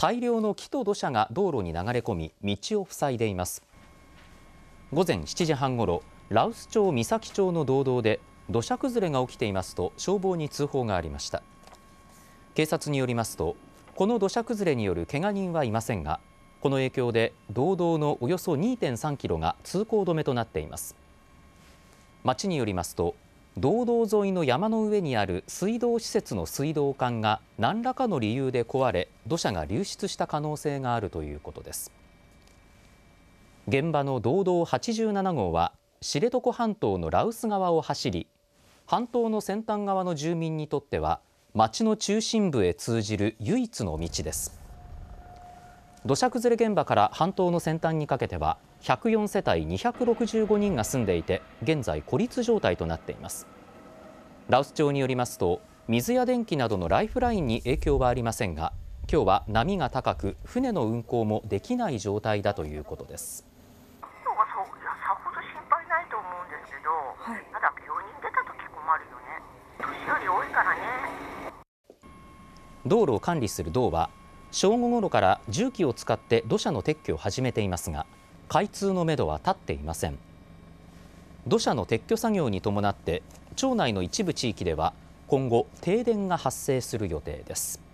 大量の木と土砂が道路に流れ込み、道を塞いでいます。午前7時半ごろ、羅臼町三崎町の道道で土砂崩れが起きていますと消防に通報がありました。警察によりますと、この土砂崩れによるけが人はいませんが、この影響で道道のおよそ2.3キロが通行止めとなっています。町によりますと道道沿いの山の上にある水道施設の水道管が何らかの理由で壊れ土砂が流出した可能性があるということです現場の道道87号は知床半島の羅臼側を走り半島の先端側の住民にとっては町の中心部へ通じる唯一の道です土砂崩れ現場から半島の先端にかけては104世帯265人が住んでいて現在孤立状態となっています羅臼町によりますと水や電気などのライフラインに影響はありませんが今日は波が高く船の運航もできない状態だということです今日ははそうういいい、いやさほどど、心配なと思んですけたただ病出困るよねね年寄り多から道路を管理する道は正午ごろから重機を使って土砂の撤去を始めていますが開通のめどは立っていません土砂の撤去作業に伴って町内の一部地域では今後停電が発生する予定です